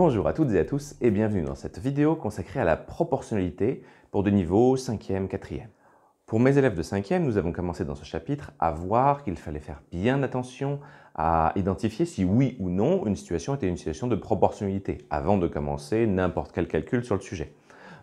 Bonjour à toutes et à tous et bienvenue dans cette vidéo consacrée à la proportionnalité pour des niveaux 5e, 4e. Pour mes élèves de 5e, nous avons commencé dans ce chapitre à voir qu'il fallait faire bien attention à identifier si oui ou non une situation était une situation de proportionnalité avant de commencer n'importe quel calcul sur le sujet.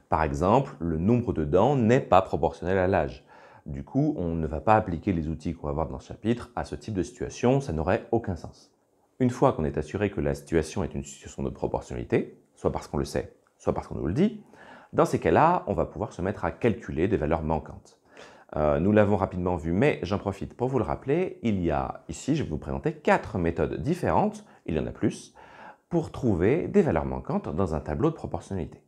Par exemple, le nombre de dents n'est pas proportionnel à l'âge. Du coup, on ne va pas appliquer les outils qu'on va voir dans ce chapitre à ce type de situation, ça n'aurait aucun sens. Une fois qu'on est assuré que la situation est une situation de proportionnalité, soit parce qu'on le sait, soit parce qu'on nous le dit, dans ces cas-là, on va pouvoir se mettre à calculer des valeurs manquantes. Euh, nous l'avons rapidement vu, mais j'en profite pour vous le rappeler, il y a ici, je vais vous présenter quatre méthodes différentes, il y en a plus, pour trouver des valeurs manquantes dans un tableau de proportionnalité.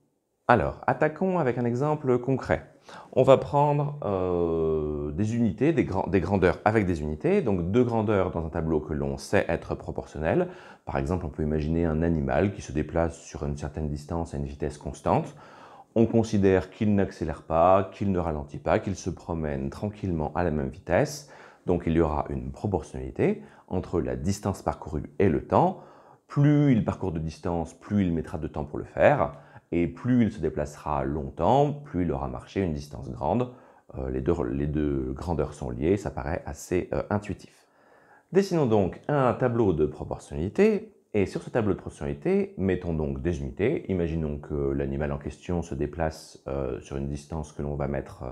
Alors, attaquons avec un exemple concret. On va prendre euh, des unités, des, des, grandeurs avec des unités, donc deux grandeurs dans un tableau que l'on sait être proportionnel. Par exemple, on peut imaginer un animal qui se déplace sur une certaine distance à une vitesse constante. On considère qu'il n'accélère pas, qu'il ne ralentit pas, qu'il se promène tranquillement à la même vitesse. Donc il y aura une proportionnalité entre la distance parcourue et le temps. Plus il parcourt de distance, plus il mettra de temps pour le faire et plus il se déplacera longtemps, plus il aura marché une distance grande. Euh, les, deux, grandeurs sont liées, ça paraît assez euh, intuitif. Dessinons donc un tableau de proportionnalité, et sur ce tableau de proportionnalité, mettons donc des unités. Imaginons que l'animal en question se déplace euh, sur une distance que l'on va mettre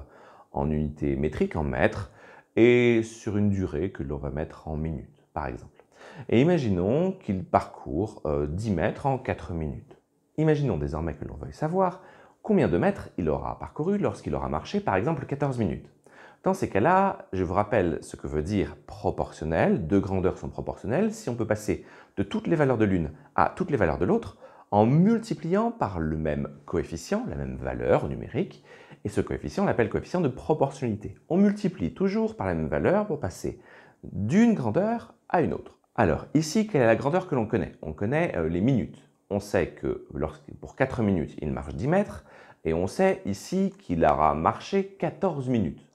en unité métrique, en mètres, et sur une durée que l'on va mettre en minutes, par exemple. Et imaginons qu'il parcourt 10 mètres en 4 minutes. Imaginons désormais que l'on veuille savoir combien de mètres il aura parcouru lorsqu'il aura marché par exemple 14 minutes. Dans ces cas-là, je vous rappelle ce que veut dire proportionnel, deux grandeurs sont proportionnelles, si on peut passer de toutes les valeurs de l'une à toutes les valeurs de l'autre en multipliant par le même coefficient, la même valeur numérique, et ce coefficient on l'appelle coefficient de proportionnalité. On multiplie toujours par la même valeur pour passer d'une grandeur à une autre. Alors ici, quelle est la grandeur que l'on connaît On connaît euh, les minutes on sait que pour 4 minutes, il marche 10 mètres, et on sait ici qu'il aura marché 14 minutes.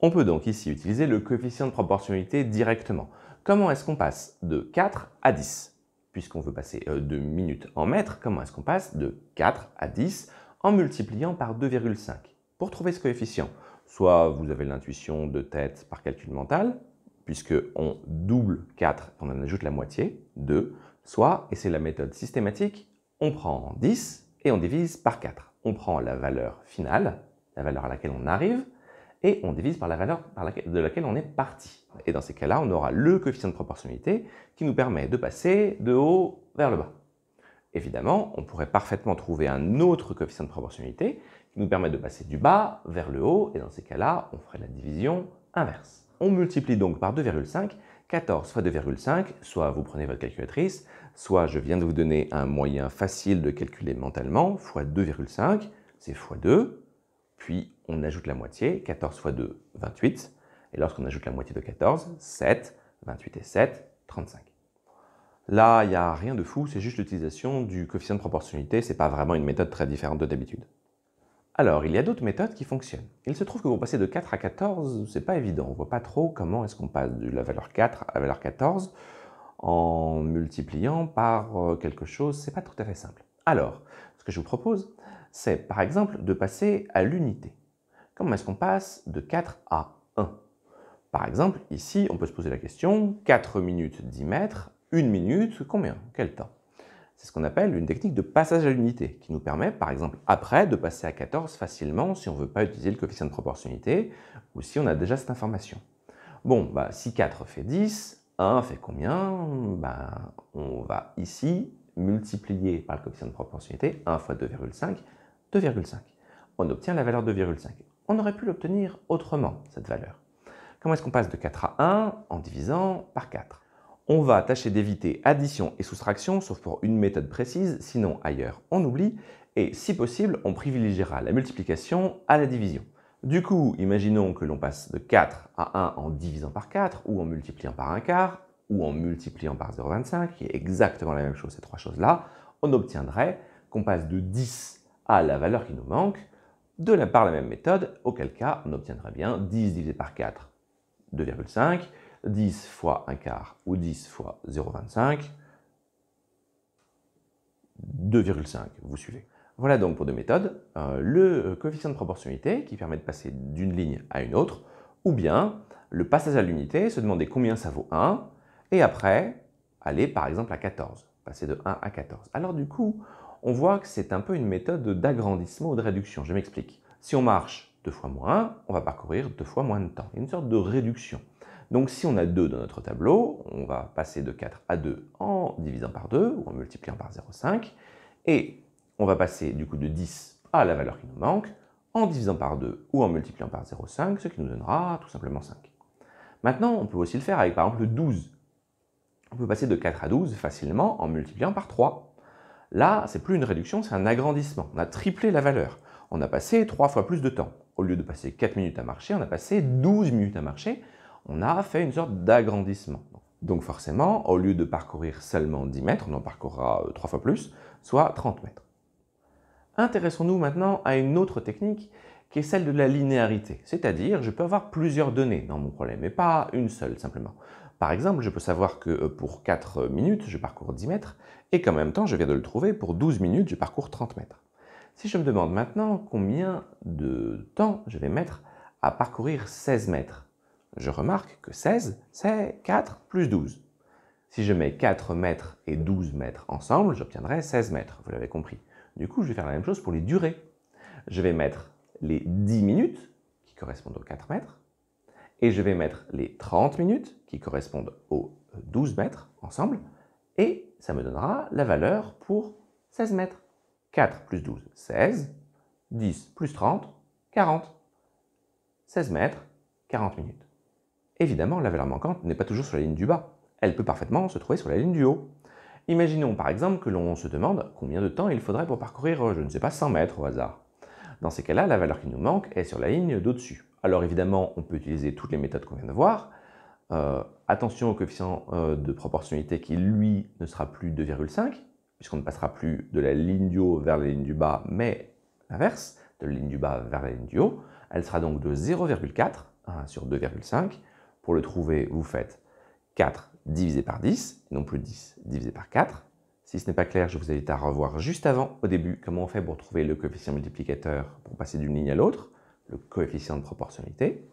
On peut donc ici utiliser le coefficient de proportionnalité directement. Comment est-ce qu'on passe de 4 à 10 Puisqu'on veut passer euh, de minutes en mètres, comment est-ce qu'on passe de 4 à 10 en multipliant par 2,5 Pour trouver ce coefficient, soit vous avez l'intuition de tête par calcul mental, puisqu'on double 4, on en ajoute la moitié, 2, Soit, et c'est la méthode systématique, on prend 10 et on divise par 4. On prend la valeur finale, la valeur à laquelle on arrive, et on divise par la valeur de laquelle on est parti. Et dans ces cas-là, on aura le coefficient de proportionnalité qui nous permet de passer de haut vers le bas. Évidemment, on pourrait parfaitement trouver un autre coefficient de proportionnalité qui nous permet de passer du bas vers le haut, et dans ces cas-là, on ferait la division inverse. On multiplie donc par 2,5 14 fois 2,5, soit vous prenez votre calculatrice, soit je viens de vous donner un moyen facile de calculer mentalement, fois 2,5, c'est fois 2, puis on ajoute la moitié, 14 fois 2, 28, et lorsqu'on ajoute la moitié de 14, 7, 28 et 7, 35. Là, il n'y a rien de fou, c'est juste l'utilisation du coefficient de proportionnalité, c'est pas vraiment une méthode très différente de d'habitude. Alors, il y a d'autres méthodes qui fonctionnent. Il se trouve que pour passer de 4 à 14, c'est pas évident. On voit pas trop comment est-ce qu'on passe de la valeur 4 à la valeur 14 en multipliant par euh, quelque chose. C'est pas tout à fait simple. Alors, ce que je vous propose, c'est par exemple de passer à l'unité. Comment est-ce qu'on passe de 4 à 1 Par exemple, ici, on peut se poser la question, 4 minutes 10 mètres, 1 minute, combien Quel temps c'est ce qu'on appelle une technique de passage à l'unité, qui nous permet par exemple après de passer à 14 facilement si on ne veut pas utiliser le coefficient de proportionnalité ou si on a déjà cette information. Bon, bah, si 4 fait 10, 1 fait combien bah, On va ici multiplier par le coefficient de proportionnalité 1 fois 2,5, 2,5. On obtient la valeur 2,5. On aurait pu l'obtenir autrement, cette valeur. Comment est-ce qu'on passe de 4 à 1 en divisant par 4 on va tâcher d'éviter addition et soustraction, sauf pour une méthode précise, sinon ailleurs on oublie, et si possible, on privilégiera la multiplication à la division. Du coup, imaginons que l'on passe de 4 à 1 en divisant par 4, ou en multipliant par un quart, ou en multipliant par 0,25, qui est exactement la même chose, ces trois choses-là, on obtiendrait qu'on passe de 10 à la valeur qui nous manque, de la part la même méthode, auquel cas on obtiendrait bien 10 divisé par 4, 2,5, 10 fois 1 quart ou 10 fois 0,25, 2,5, vous suivez. Voilà donc pour deux méthodes, euh, le euh, coefficient de proportionnalité qui permet de passer d'une ligne à une autre, ou bien le passage à l'unité, se demander combien ça vaut 1, et après aller par exemple à 14, passer de 1 à 14. Alors du coup, on voit que c'est un peu une méthode d'agrandissement ou de réduction, je m'explique. Si on marche deux fois moins on va parcourir deux fois moins de temps, une sorte de réduction. Donc si on a 2 dans notre tableau, on va passer de 4 à 2 en divisant par 2 ou en multipliant par 0,5. Et on va passer du coup de 10 à la valeur qui nous manque en divisant par 2 ou en multipliant par 0,5, ce qui nous donnera tout simplement 5. Maintenant, on peut aussi le faire avec par exemple 12. On peut passer de 4 à 12 facilement en multipliant par 3. Là, ce n'est plus une réduction, c'est un agrandissement. On a triplé la valeur. On a passé 3 fois plus de temps. Au lieu de passer 4 minutes à marcher, on a passé 12 minutes à marcher, on a fait une sorte d'agrandissement. Donc forcément, au lieu de parcourir seulement 10 mètres, on en parcourra 3 euh, fois plus, soit 30 mètres. Intéressons-nous maintenant à une autre technique qui est celle de la linéarité, c'est-à-dire je peux avoir plusieurs données dans mon problème et pas une seule simplement. Par exemple, je peux savoir que euh, pour 4 minutes, je parcours 10 mètres et qu'en même temps, je viens de le trouver, pour 12 minutes, je parcours 30 mètres. Si je me demande maintenant combien de temps je vais mettre à parcourir 16 mètres, je remarque que 16, c'est 4 plus 12. Si je mets 4 mètres et 12 mètres ensemble, j'obtiendrai 16 mètres, vous l'avez compris. Du coup, je vais faire la même chose pour les durées. Je vais mettre les 10 minutes, qui correspondent aux 4 mètres, et je vais mettre les 30 minutes, qui correspondent aux 12 mètres, ensemble, et ça me donnera la valeur pour 16 mètres. 4 plus 12, 16, 10 plus 30, 40. 16 mètres, 40 minutes. Évidemment, la valeur manquante n'est pas toujours sur la ligne du bas. Elle peut parfaitement se trouver sur la ligne du haut. Imaginons par exemple que l'on se demande combien de temps il faudrait pour parcourir, je ne sais pas, 100 mètres au hasard. Dans ces cas-là, la valeur qui nous manque est sur la ligne d'au-dessus. Alors évidemment, on peut utiliser toutes les méthodes qu'on vient de voir. Euh, attention au coefficient euh, de proportionnalité qui, lui, ne sera plus 2,5, puisqu'on ne passera plus de la ligne du haut vers la ligne du bas, mais l'inverse, de la ligne du bas vers la ligne du haut. Elle sera donc de 0,4 sur 2,5, pour le trouver, vous faites 4 divisé par 10, non plus 10 divisé par 4. Si ce n'est pas clair, je vous invite à revoir juste avant, au début, comment on fait pour trouver le coefficient multiplicateur pour passer d'une ligne à l'autre, le coefficient de proportionnalité.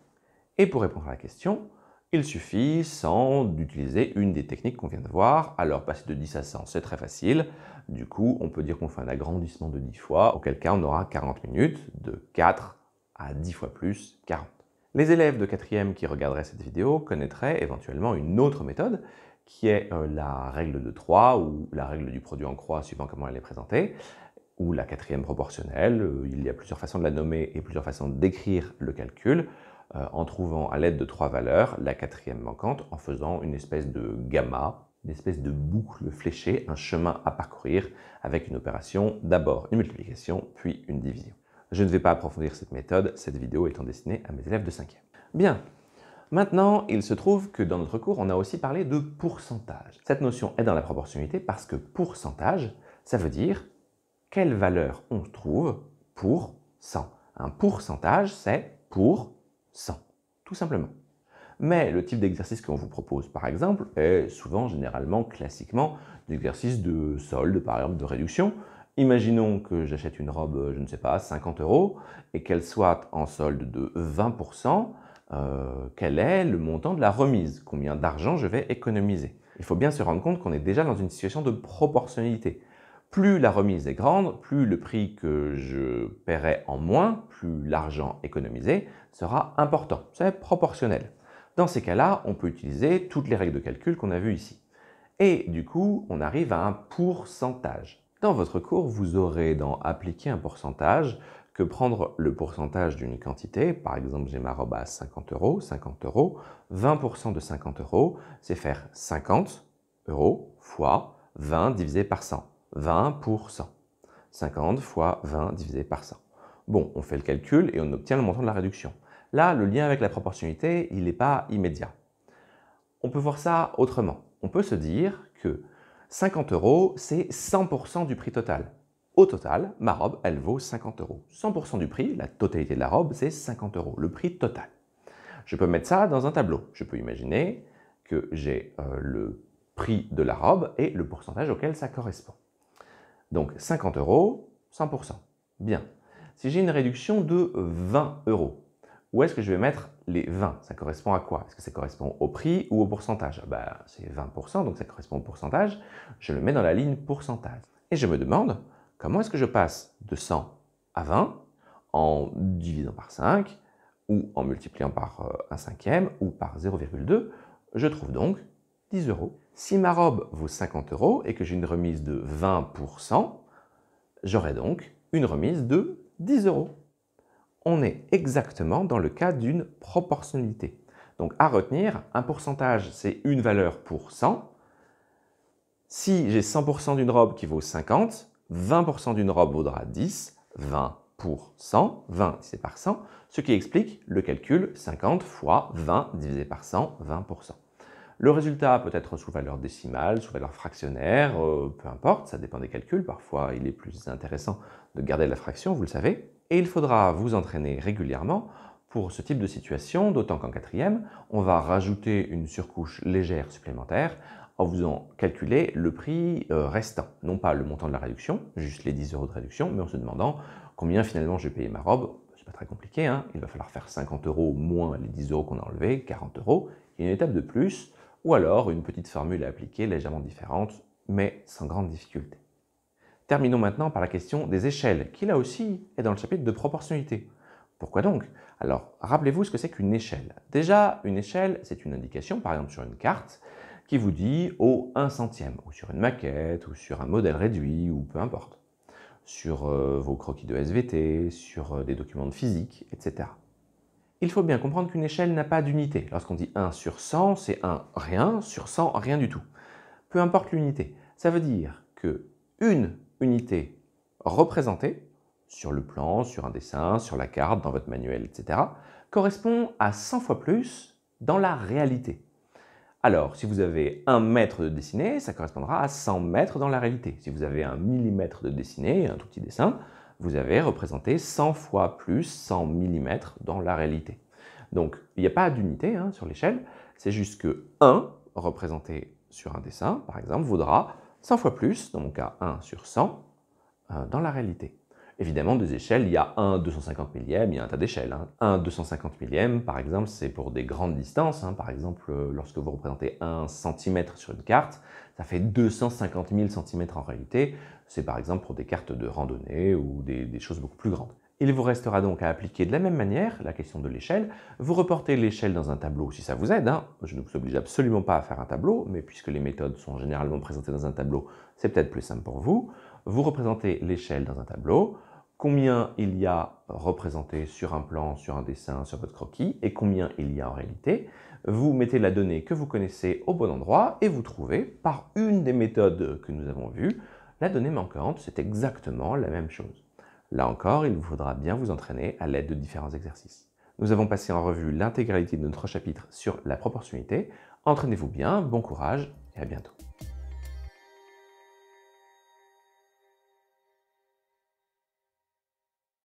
Et pour répondre à la question, il suffit sans d'utiliser une des techniques qu'on vient de voir. Alors passer de 10 à 100, c'est très facile. Du coup, on peut dire qu'on fait un agrandissement de 10 fois, auquel cas on aura 40 minutes, de 4 à 10 fois plus, 40. Les élèves de quatrième qui regarderaient cette vidéo connaîtraient éventuellement une autre méthode qui est euh, la règle de 3 ou la règle du produit en croix suivant comment elle est présentée ou la quatrième proportionnelle. Euh, il y a plusieurs façons de la nommer et plusieurs façons d'écrire le calcul euh, en trouvant à l'aide de trois valeurs la quatrième manquante en faisant une espèce de gamma, une espèce de boucle fléchée, un chemin à parcourir avec une opération d'abord une multiplication puis une division. Je ne vais pas approfondir cette méthode, cette vidéo étant destinée à mes élèves de 5e. Bien, Maintenant, il se trouve que dans notre cours, on a aussi parlé de pourcentage. Cette notion est dans la proportionnalité parce que pourcentage, ça veut dire quelle valeur on trouve pour 100. Un pourcentage, c'est pour 100, tout simplement. Mais le type d'exercice qu'on vous propose, par exemple, est souvent, généralement, classiquement, d'exercice de solde, par exemple, de réduction, Imaginons que j'achète une robe, euh, je ne sais pas, 50 euros, et qu'elle soit en solde de 20%, euh, quel est le montant de la remise Combien d'argent je vais économiser Il faut bien se rendre compte qu'on est déjà dans une situation de proportionnalité. Plus la remise est grande, plus le prix que je paierai en moins, plus l'argent économisé sera important. C'est proportionnel. Dans ces cas-là, on peut utiliser toutes les règles de calcul qu'on a vues ici. Et du coup, on arrive à un pourcentage. Dans votre cours, vous aurez dans appliquer un pourcentage que prendre le pourcentage d'une quantité, par exemple j'ai ma robe à 50 euros, 50 euros, 20% de 50 euros, c'est faire 50 euros fois 20 divisé par 100, 20%. 50 fois 20 divisé par 100. Bon, on fait le calcul et on obtient le montant de la réduction. Là, le lien avec la proportionnalité, il n'est pas immédiat. On peut voir ça autrement. On peut se dire que 50 euros, c'est 100% du prix total. Au total, ma robe, elle vaut 50 euros. 100% du prix, la totalité de la robe, c'est 50 euros, le prix total. Je peux mettre ça dans un tableau. Je peux imaginer que j'ai euh, le prix de la robe et le pourcentage auquel ça correspond. Donc 50 euros, 100%. Bien. Si j'ai une réduction de 20 euros, où est-ce que je vais mettre les 20 Ça correspond à quoi Est-ce que ça correspond au prix ou au pourcentage ah bah, C'est 20%, donc ça correspond au pourcentage. Je le mets dans la ligne pourcentage. Et je me demande, comment est-ce que je passe de 100 à 20 en divisant par 5 ou en multipliant par euh, un cinquième ou par 0,2 Je trouve donc 10 euros. Si ma robe vaut 50 euros et que j'ai une remise de 20%, j'aurai donc une remise de 10 euros on est exactement dans le cas d'une proportionnalité. Donc à retenir, un pourcentage, c'est une valeur pour 100. Si j'ai 100% d'une robe qui vaut 50, 20% d'une robe vaudra 10, 20 pour 100, 20 c'est par 100, ce qui explique le calcul 50 fois 20 divisé par 100, 20%. Le résultat peut être sous valeur décimale, sous valeur fractionnaire, euh, peu importe, ça dépend des calculs. Parfois, il est plus intéressant de garder la fraction, vous le savez et il faudra vous entraîner régulièrement pour ce type de situation, d'autant qu'en quatrième, on va rajouter une surcouche légère supplémentaire en vous en calculer le prix euh, restant. Non pas le montant de la réduction, juste les 10 euros de réduction, mais en se demandant combien finalement j'ai payé ma robe. C'est pas très compliqué, hein. il va falloir faire 50 euros moins les 10 euros qu'on a enlevés, 40 euros, a une étape de plus, ou alors une petite formule à appliquer légèrement différente, mais sans grande difficulté. Terminons maintenant par la question des échelles, qui là aussi est dans le chapitre de proportionnalité. Pourquoi donc Alors, rappelez-vous ce que c'est qu'une échelle. Déjà, une échelle, c'est une indication, par exemple sur une carte, qui vous dit au 1 centième, ou sur une maquette, ou sur un modèle réduit, ou peu importe, sur euh, vos croquis de SVT, sur euh, des documents de physique, etc. Il faut bien comprendre qu'une échelle n'a pas d'unité. Lorsqu'on dit 1 sur 100, c'est 1 rien, sur 100 rien du tout. Peu importe l'unité. Ça veut dire que une unité représentée sur le plan, sur un dessin, sur la carte, dans votre manuel, etc., correspond à 100 fois plus dans la réalité. Alors, si vous avez un mètre de dessiné, ça correspondra à 100 mètres dans la réalité. Si vous avez un millimètre de dessiné, un tout petit dessin, vous avez représenté 100 fois plus 100 millimètres dans la réalité. Donc, il n'y a pas d'unité hein, sur l'échelle, c'est juste que 1 représenté sur un dessin, par exemple, vaudra 100 fois plus, dans mon cas 1 sur 100, euh, dans la réalité. Évidemment, des échelles, il y a 1 250 millième, il y a un tas d'échelles. 1 hein. 250 millième, par exemple, c'est pour des grandes distances. Hein. Par exemple, euh, lorsque vous représentez 1 cm sur une carte, ça fait 250 000 cm en réalité. C'est par exemple pour des cartes de randonnée ou des choses beaucoup plus grandes. Il vous restera donc à appliquer de la même manière la question de l'échelle. Vous reportez l'échelle dans un tableau si ça vous aide. Hein. Je ne vous oblige absolument pas à faire un tableau, mais puisque les méthodes sont généralement présentées dans un tableau, c'est peut-être plus simple pour vous. Vous représentez l'échelle dans un tableau, combien il y a représenté sur un plan, sur un dessin, sur votre croquis, et combien il y a en réalité. Vous mettez la donnée que vous connaissez au bon endroit et vous trouvez, par une des méthodes que nous avons vues, la donnée manquante, c'est exactement la même chose. Là encore, il vous faudra bien vous entraîner à l'aide de différents exercices. Nous avons passé en revue l'intégralité de notre chapitre sur la proportionnalité. Entraînez-vous bien, bon courage et à bientôt.